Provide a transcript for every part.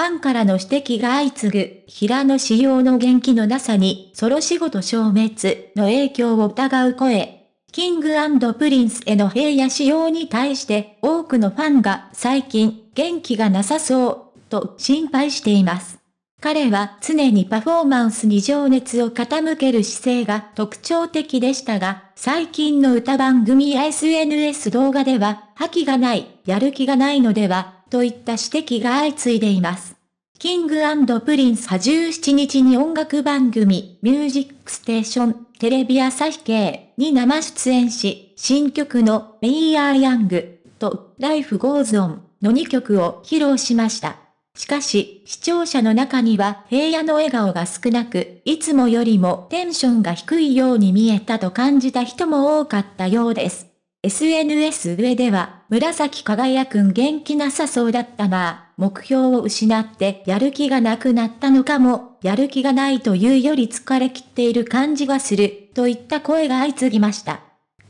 ファンからの指摘が相次ぐ、平野仕様の元気のなさに、ソロ仕事消滅の影響を疑う声。キングプリンスへの平野仕様に対して多くのファンが最近元気がなさそうと心配しています。彼は常にパフォーマンスに情熱を傾ける姿勢が特徴的でしたが、最近の歌番組や SNS 動画では、覇気がない、やる気がないのでは、といった指摘が相次いでいます。キングプリンスは17日に音楽番組、ミュージックステーション、テレビ朝日系に生出演し、新曲のメイヤー・ヤングと Life Goes On の2曲を披露しました。しかし、視聴者の中には平野の笑顔が少なく、いつもよりもテンションが低いように見えたと感じた人も多かったようです。SNS 上では、紫輝くん元気なさそうだったな目標を失ってやる気がなくなったのかも、やる気がないというより疲れきっている感じがする、といった声が相次ぎました。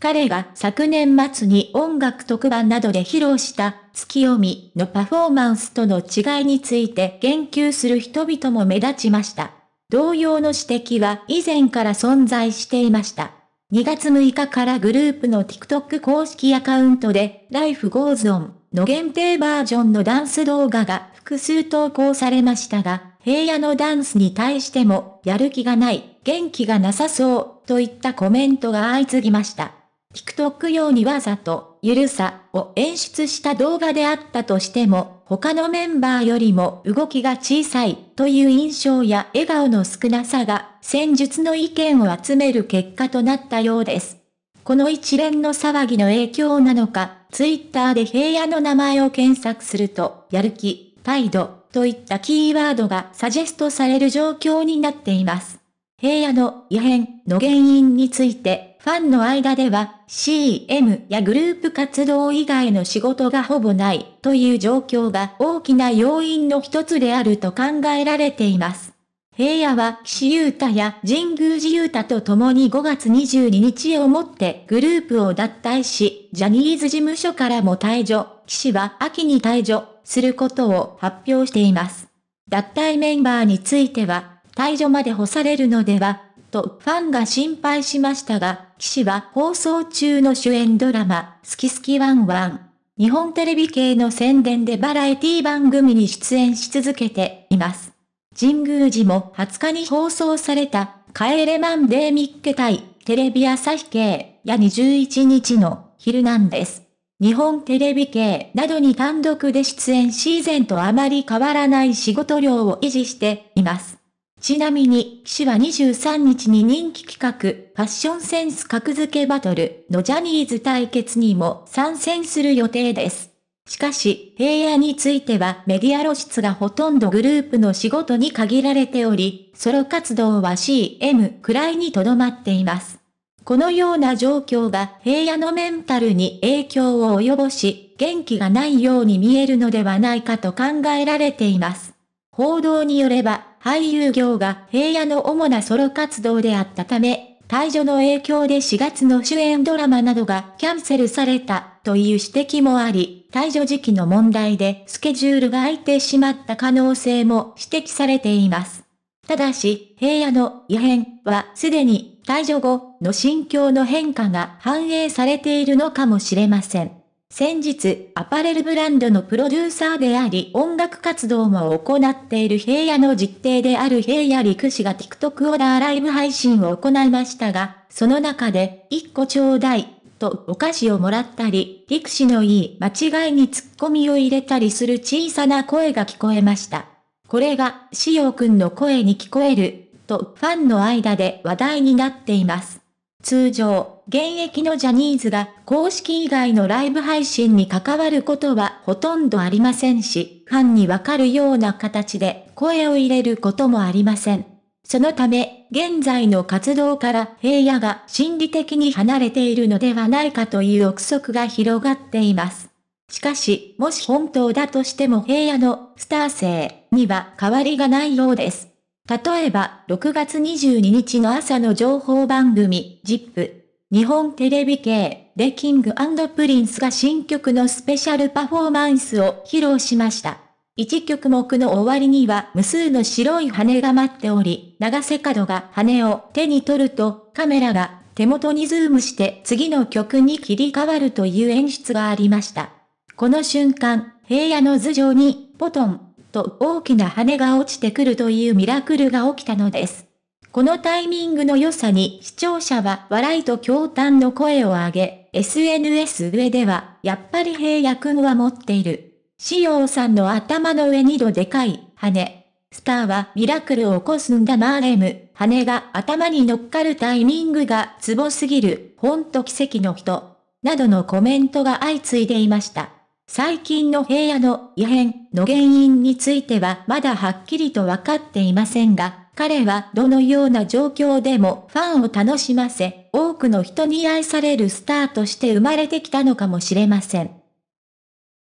彼が昨年末に音楽特番などで披露した、月読みのパフォーマンスとの違いについて言及する人々も目立ちました。同様の指摘は以前から存在していました。2月6日からグループの TikTok 公式アカウントで、Life Goes On の限定バージョンのダンス動画が複数投稿されましたが、平野のダンスに対しても、やる気がない、元気がなさそう、といったコメントが相次ぎました。TikTok 用にわざと、ゆるさを演出した動画であったとしても、他のメンバーよりも動きが小さいという印象や笑顔の少なさが戦術の意見を集める結果となったようです。この一連の騒ぎの影響なのか、ツイッターで平野の名前を検索すると、やる気、態度、といったキーワードがサジェストされる状況になっています。平野の異変の原因について、ファンの間では CM やグループ活動以外の仕事がほぼないという状況が大きな要因の一つであると考えられています。平野は岸優太や神宮寺優太と共に5月22日をもってグループを脱退し、ジャニーズ事務所からも退場、岸は秋に退場することを発表しています。脱退メンバーについては、退場まで干されるのでは、とファンが心配しましたが、岸は放送中の主演ドラマ、好き好きワンワン。日本テレビ系の宣伝でバラエティ番組に出演し続けています。神宮寺も20日に放送された、帰れマンデーミッケ対、テレビ朝日系、や21日の、昼なんです。日本テレビ系などに単独で出演シーズンとあまり変わらない仕事量を維持しています。ちなみに、騎士は23日に人気企画、ファッションセンス格付けバトルのジャニーズ対決にも参戦する予定です。しかし、平野についてはメディア露出がほとんどグループの仕事に限られており、ソロ活動は CM くらいにとどまっています。このような状況が平野のメンタルに影響を及ぼし、元気がないように見えるのではないかと考えられています。報道によれば、俳優業が平野の主なソロ活動であったため、退場の影響で4月の主演ドラマなどがキャンセルされたという指摘もあり、退場時期の問題でスケジュールが空いてしまった可能性も指摘されています。ただし、平野の異変はすでに退場後の心境の変化が反映されているのかもしれません。先日、アパレルブランドのプロデューサーであり、音楽活動も行っている平野の実定である平野陸氏が TikTok オーダーライブ配信を行いましたが、その中で、1個ちょうだいとお菓子をもらったり、ディクシのいい間違いにツッコミを入れたりする小さな声が聞こえました。これが、しよくんの声に聞こえる、とファンの間で話題になっています。通常、現役のジャニーズが公式以外のライブ配信に関わることはほとんどありませんし、ファンにわかるような形で声を入れることもありません。そのため、現在の活動から平野が心理的に離れているのではないかという憶測が広がっています。しかし、もし本当だとしても平野のスター性には変わりがないようです。例えば、6月22日の朝の情報番組、ZIP、日本テレビ系、でキングプリンスが新曲のスペシャルパフォーマンスを披露しました。一曲目の終わりには無数の白い羽が待っており、長瀬角が羽を手に取ると、カメラが手元にズームして次の曲に切り替わるという演出がありました。この瞬間、平野の頭上に、ポトン、と大きな羽が落ちてくるというミラクルが起きたのです。このタイミングの良さに視聴者は笑いと驚嘆の声を上げ、SNS 上では、やっぱり平野くんは持っている。シオさんの頭の上2度でかい羽。スターはミラクルを起こすんだマーレム。羽が頭に乗っかるタイミングがツボすぎる。ほんと奇跡の人。などのコメントが相次いでいました。最近の平野の異変の原因についてはまだはっきりとわかっていませんが、彼はどのような状況でもファンを楽しませ、多くの人に愛されるスターとして生まれてきたのかもしれません。